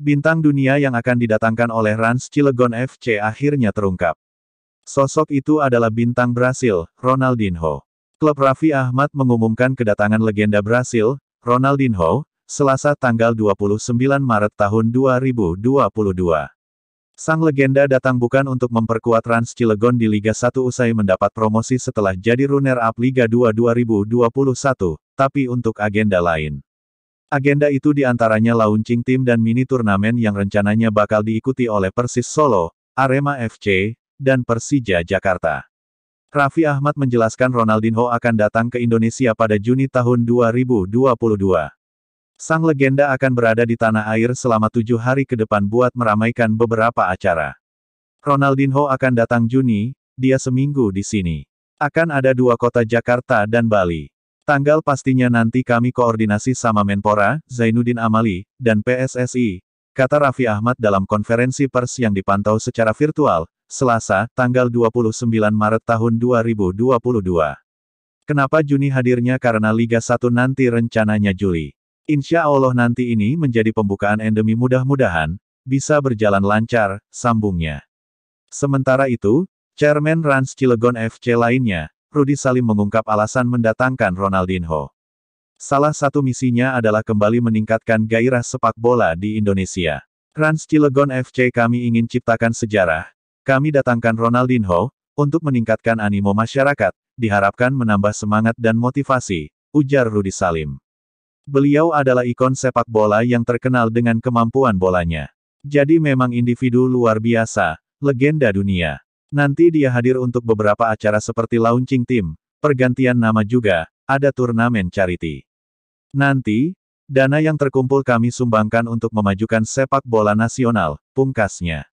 Bintang dunia yang akan didatangkan oleh Rans Cilegon FC akhirnya terungkap. Sosok itu adalah bintang Brasil, Ronaldinho. Klub Raffi Ahmad mengumumkan kedatangan legenda Brasil, Ronaldinho, Selasa tanggal 29 Maret tahun 2022. Sang legenda datang bukan untuk memperkuat Rans Cilegon di Liga 1 usai mendapat promosi setelah jadi runner-up Liga 2 2021, tapi untuk agenda lain. Agenda itu diantaranya launching tim dan mini turnamen yang rencananya bakal diikuti oleh Persis Solo, Arema FC, dan Persija Jakarta. Raffi Ahmad menjelaskan Ronaldinho akan datang ke Indonesia pada Juni tahun 2022. Sang legenda akan berada di tanah air selama tujuh hari ke depan buat meramaikan beberapa acara. Ronaldinho akan datang Juni, dia seminggu di sini. Akan ada dua kota Jakarta dan Bali. Tanggal pastinya nanti kami koordinasi sama Menpora, Zainuddin Amali, dan PSSI, kata Raffi Ahmad dalam konferensi pers yang dipantau secara virtual, Selasa, tanggal 29 Maret tahun 2022. Kenapa Juni hadirnya karena Liga 1 nanti rencananya Juli. Insya Allah nanti ini menjadi pembukaan endemi mudah-mudahan, bisa berjalan lancar, sambungnya. Sementara itu, Chairman Rans Cilegon FC lainnya, Rudi Salim mengungkap alasan mendatangkan Ronaldinho. Salah satu misinya adalah kembali meningkatkan gairah sepak bola di Indonesia. Rans Cilegon FC kami ingin ciptakan sejarah, kami datangkan Ronaldinho, untuk meningkatkan animo masyarakat, diharapkan menambah semangat dan motivasi, ujar Rudi Salim. Beliau adalah ikon sepak bola yang terkenal dengan kemampuan bolanya. Jadi memang individu luar biasa, legenda dunia. Nanti dia hadir untuk beberapa acara seperti launching tim, pergantian nama juga, ada turnamen charity. Nanti, dana yang terkumpul kami sumbangkan untuk memajukan sepak bola nasional, pungkasnya.